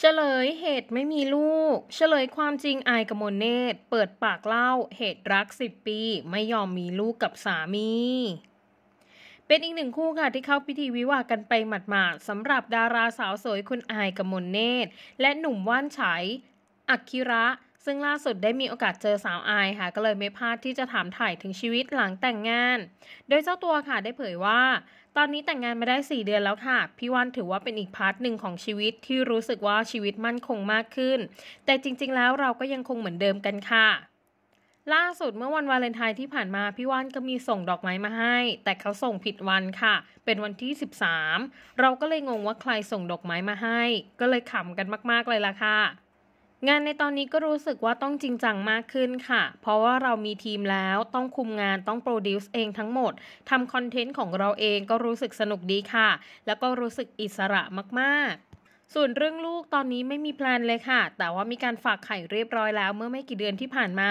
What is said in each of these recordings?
เฉลยเหตุไม่มีลูก เฉลยความจริงไอกมลเนตเปิดปากเล่า เหตุรักสิบปีไม่ยอมมีลูกกับสามี เป็นอีกหนึ่งคู่ค่ะที่เข้าพิธีวิวากันไปหมาดๆสำหรับดาราสาวสวยคุณไอกมลเนตและหนุ่มว่านัยอักคิระซึ่งล่าสุดได้มีโอกาสเจอสาวไอค่ะ ก็เลยไม่พลาดที่จะถามถ่ายถึงชีวิตหลังแต่งงาน โดยเจ้าตัวค่ะได้เผยว่า ตอนนี้แต่งงานมาได้ 4 เดือนแล้วค่ะพี่วันถือว่าเป็นอีกพาร์ทหนึ่งของชีวิตที่รู้สึกว่าชีวิตมั่นคงมากขึ้น แต่จริง ๆแล้วเราก็ยังคงเหมือนเดิมกันค่ะ ล่าสุดเมื่อวันวาเลนไทน์ที่ผ่านมาพี่วันก็มีส่งดอกไม้มาให้ แต่เขาส่งผิดวันค่ะ เป็นวันที่ 13 เราก็เลยงงว่าใครส่งดอกไม้มาให้ ก็เลยขำกันมากๆเลยล่ะค่ะงานในตอนนี้ก็รู้สึกว่าต้องจริงจังมากขึ้นค่ะ เพราะว่าเรามีทีมแล้วต้องคุมงานต้องโปรดิวซ์เองทั้งหมดทำคอนเทนต์ของเราเองก็รู้สึกสนุกดีค่ะ แล้วก็รู้สึกอิสระมากๆ ส่วนเรื่องลูกตอนนี้ไม่มีแพลนเลยค่ะ แต่ว่ามีการฝากไข่เรียบร้อยแล้ว เมื่อไม่กี่เดือนที่ผ่านมา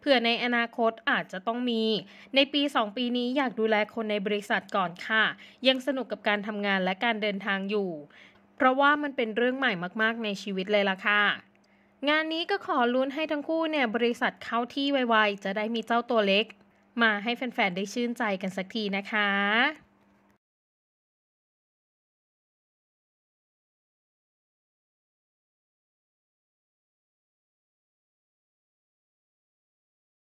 เผื่อในอนาคตอาจจะต้องมี ในปี 2 ปีนี้อยากดูแลคนในบริษัทก่อนค่ะ ยังสนุกกับการทำงานและการเดินทางอยู่ เพราะว่ามันเป็นเรื่องใหม่มากๆ ในชีวิตเลยล่ะค่ะงานนี้ก็ขอลุ้นให้ทั้งคู่เนี่ย บริษัทเข้าที่ไวๆ จะได้มีเจ้าตัวเล็ก มาให้แฟนๆได้ชื่นใจกันสักทีนะคะ